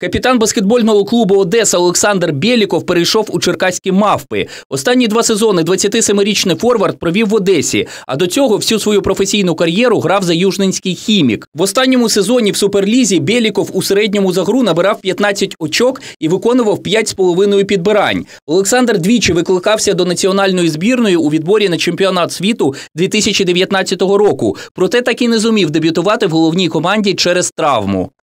Капітан баскетбольного клубу Одеса Олександр Бєліков перейшов у черкаські мавпи. Останні два сезони 27-річний Форвард провів в Одесі, а до цього всю свою професійну кар'єру грав за южненський хімік. В останньому сезоні в Суперлізі Бєліков у середньому за гру набирав 15 очок і виконував 5,5 підбирань. Олександр двічі викликався до національної збірної у відборі на чемпіонат світу 2019 року. Проте так і не зумів дебютувати в головній команді через травму.